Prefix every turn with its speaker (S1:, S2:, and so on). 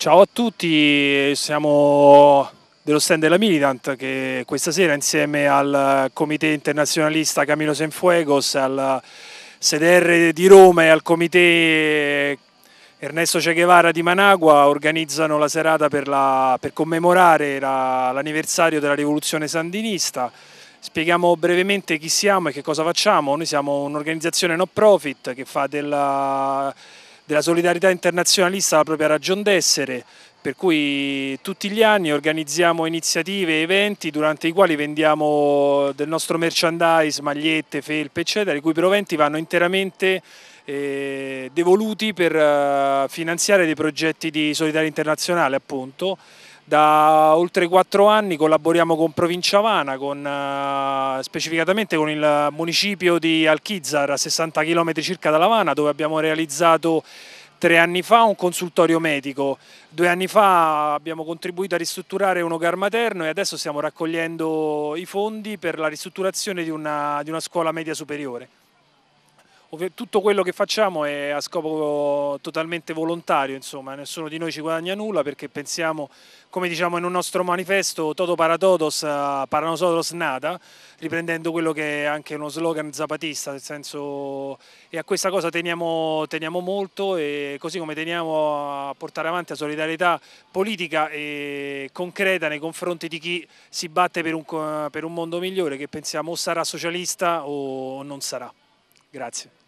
S1: Ciao a tutti, siamo dello stand della Militant che questa sera insieme al comité internazionalista Camilo Senfuegos, al SEDR di Roma e al comité Ernesto Che Guevara di Managua organizzano la serata per, la, per commemorare l'anniversario della rivoluzione sandinista. Spieghiamo brevemente chi siamo e che cosa facciamo. Noi siamo un'organizzazione no profit che fa della della solidarietà internazionalista la propria ragion d'essere, per cui tutti gli anni organizziamo iniziative e eventi durante i quali vendiamo del nostro merchandise, magliette, felpe eccetera, i cui proventi vanno interamente eh, devoluti per eh, finanziare dei progetti di solidarietà internazionale appunto da oltre quattro anni collaboriamo con Provincia Havana, con, eh, specificatamente con il municipio di Alchizar, a 60 km circa da Lavana, dove abbiamo realizzato tre anni fa un consultorio medico, due anni fa abbiamo contribuito a ristrutturare un hogar materno e adesso stiamo raccogliendo i fondi per la ristrutturazione di una, di una scuola media superiore tutto quello che facciamo è a scopo totalmente volontario, insomma, nessuno di noi ci guadagna nulla perché pensiamo, come diciamo in un nostro manifesto, Toto para todos, eh, para nosotros nada, riprendendo quello che è anche uno slogan zapatista, nel senso, e a questa cosa teniamo, teniamo molto e così come teniamo a portare avanti la solidarietà politica e concreta nei confronti di chi si batte per un, per un mondo migliore che pensiamo o sarà socialista o non sarà. Grazie.